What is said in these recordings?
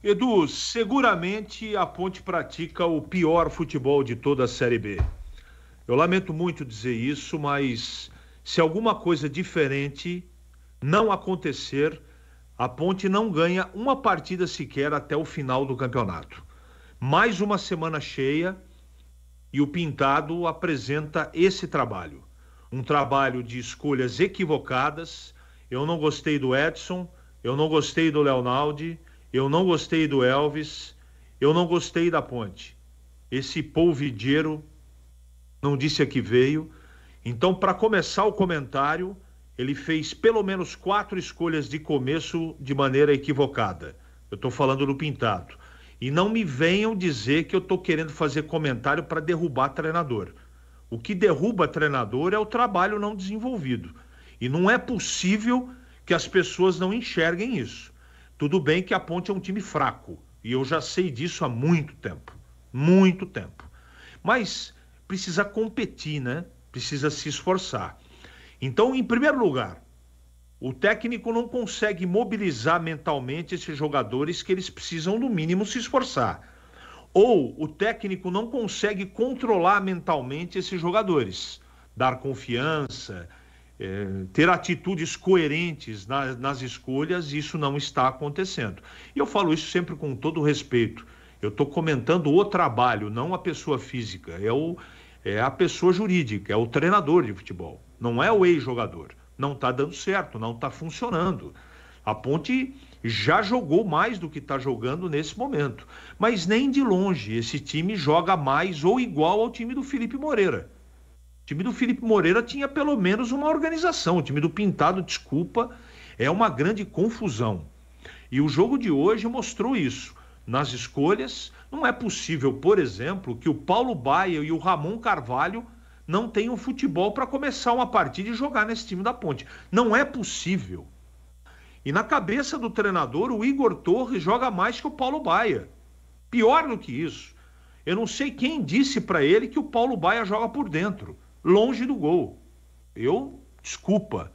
Edu, seguramente a Ponte pratica o pior futebol de toda a Série B. Eu lamento muito dizer isso, mas se alguma coisa diferente não acontecer, a Ponte não ganha uma partida sequer até o final do campeonato. Mais uma semana cheia e o Pintado apresenta esse trabalho. Um trabalho de escolhas equivocadas. Eu não gostei do Edson, eu não gostei do Leonaldi. Eu não gostei do Elvis, eu não gostei da ponte. Esse polvideiro não disse a que veio. Então, para começar o comentário, ele fez pelo menos quatro escolhas de começo de maneira equivocada. Eu estou falando do Pintado. E não me venham dizer que eu estou querendo fazer comentário para derrubar treinador. O que derruba treinador é o trabalho não desenvolvido. E não é possível que as pessoas não enxerguem isso. Tudo bem que a Ponte é um time fraco, e eu já sei disso há muito tempo muito tempo. Mas precisa competir, né? Precisa se esforçar. Então, em primeiro lugar, o técnico não consegue mobilizar mentalmente esses jogadores que eles precisam, no mínimo, se esforçar. Ou o técnico não consegue controlar mentalmente esses jogadores, dar confiança, é, ter atitudes coerentes nas, nas escolhas, isso não está acontecendo. E eu falo isso sempre com todo respeito. Eu estou comentando o trabalho, não a pessoa física. É, o, é a pessoa jurídica, é o treinador de futebol. Não é o ex-jogador. Não está dando certo, não está funcionando. A Ponte já jogou mais do que está jogando nesse momento. Mas nem de longe esse time joga mais ou igual ao time do Felipe Moreira time do Felipe Moreira tinha pelo menos uma organização. O time do Pintado, desculpa, é uma grande confusão. E o jogo de hoje mostrou isso. Nas escolhas, não é possível, por exemplo, que o Paulo Baia e o Ramon Carvalho não tenham futebol para começar uma partida e jogar nesse time da Ponte. Não é possível. E na cabeça do treinador, o Igor Torres joga mais que o Paulo Baia. Pior do que isso. Eu não sei quem disse para ele que o Paulo Baia joga por dentro longe do gol. Eu, desculpa,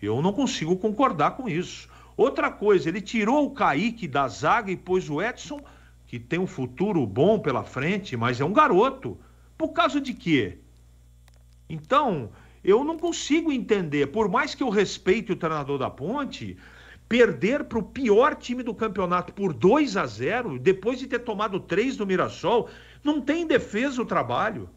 eu não consigo concordar com isso. Outra coisa, ele tirou o Kaique da zaga e pôs o Edson, que tem um futuro bom pela frente, mas é um garoto. Por causa de quê? Então, eu não consigo entender. Por mais que eu respeite o treinador da Ponte, perder para o pior time do campeonato por 2 a 0, depois de ter tomado 3 do Mirassol, não tem defesa o trabalho.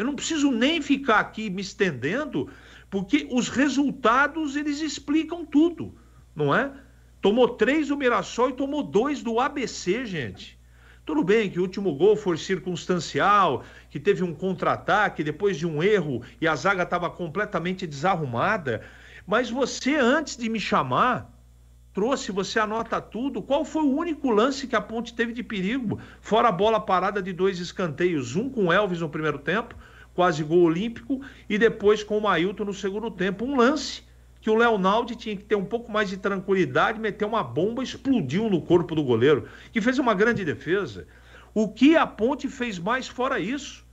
Eu não preciso nem ficar aqui me estendendo, porque os resultados eles explicam tudo, não é? Tomou três do Mirassol e tomou dois do ABC, gente. Tudo bem que o último gol foi circunstancial, que teve um contra-ataque depois de um erro e a zaga estava completamente desarrumada. Mas você, antes de me chamar, trouxe, você anota tudo. Qual foi o único lance que a Ponte teve de perigo? Fora a bola parada de dois escanteios, um com o Elvis no primeiro tempo quase gol olímpico, e depois com o ailton no segundo tempo. Um lance que o Leonardo tinha que ter um pouco mais de tranquilidade, meteu uma bomba, explodiu no corpo do goleiro, que fez uma grande defesa. O que a Ponte fez mais fora isso?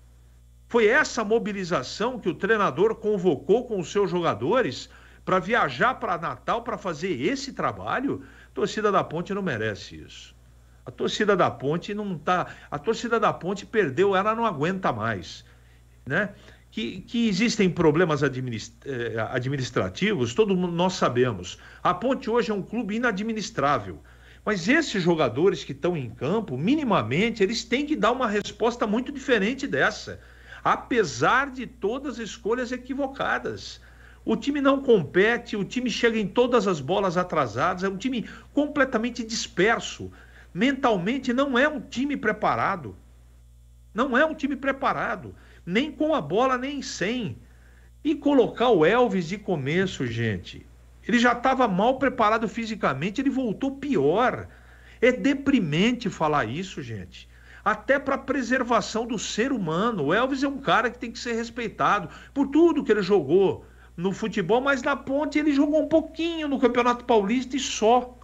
Foi essa mobilização que o treinador convocou com os seus jogadores para viajar para Natal para fazer esse trabalho? A torcida da Ponte não merece isso. A torcida da Ponte não tá, a torcida da Ponte perdeu, ela não aguenta mais né? Que, que existem problemas eh, administrativos, todo mundo, nós sabemos. A Ponte hoje é um clube inadministrável. Mas esses jogadores que estão em campo, minimamente, eles têm que dar uma resposta muito diferente dessa. Apesar de todas as escolhas equivocadas. O time não compete, o time chega em todas as bolas atrasadas, é um time completamente disperso. Mentalmente não é um time preparado. Não é um time preparado nem com a bola, nem sem. E colocar o Elvis de começo, gente. Ele já estava mal preparado fisicamente, ele voltou pior. É deprimente falar isso, gente. Até para a preservação do ser humano. O Elvis é um cara que tem que ser respeitado por tudo que ele jogou no futebol, mas na ponte ele jogou um pouquinho no Campeonato Paulista e só.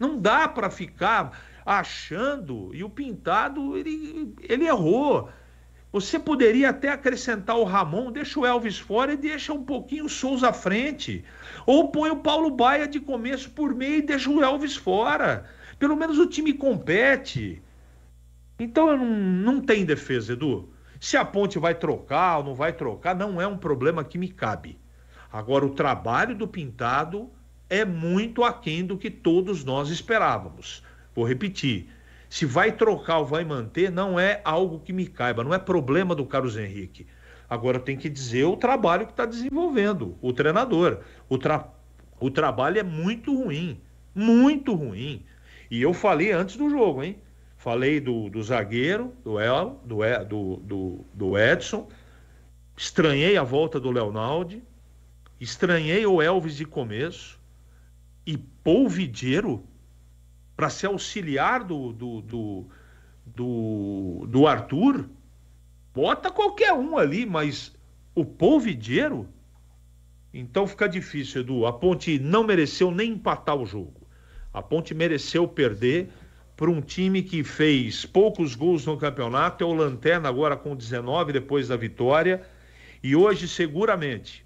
Não dá para ficar achando, e o Pintado, ele, ele errou. Você poderia até acrescentar o Ramon, deixa o Elvis fora e deixa um pouquinho o Souza à frente. Ou põe o Paulo Baia de começo por meio e deixa o Elvis fora. Pelo menos o time compete. Então não, não tem defesa, Edu. Se a ponte vai trocar ou não vai trocar, não é um problema que me cabe. Agora, o trabalho do Pintado é muito aquém do que todos nós esperávamos. Vou repetir: se vai trocar ou vai manter, não é algo que me caiba, não é problema do Carlos Henrique. Agora tem que dizer o trabalho que está desenvolvendo o treinador. O, tra... o trabalho é muito ruim, muito ruim. E eu falei antes do jogo, hein? Falei do, do zagueiro, do, El, do, do, do, do Edson. Estranhei a volta do Leonardo. Estranhei o Elvis de começo. E Polvideiro para ser auxiliar do, do, do, do, do Arthur, bota qualquer um ali, mas o polvideiro. Então fica difícil, Edu. A Ponte não mereceu nem empatar o jogo. A Ponte mereceu perder para um time que fez poucos gols no campeonato, é o Lanterna agora com 19 depois da vitória. E hoje, seguramente,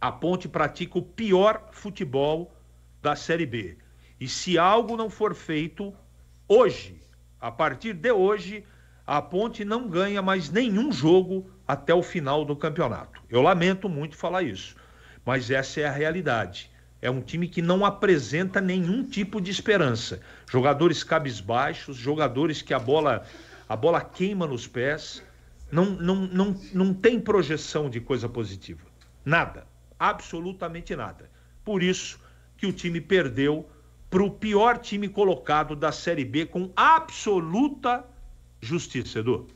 a Ponte pratica o pior futebol da Série B. E se algo não for feito hoje, a partir de hoje, a Ponte não ganha mais nenhum jogo até o final do campeonato. Eu lamento muito falar isso, mas essa é a realidade. É um time que não apresenta nenhum tipo de esperança. Jogadores cabisbaixos, jogadores que a bola a bola queima nos pés, não, não, não, não tem projeção de coisa positiva. Nada, absolutamente nada. Por isso que o time perdeu para o pior time colocado da Série B com absoluta justiça, Edu.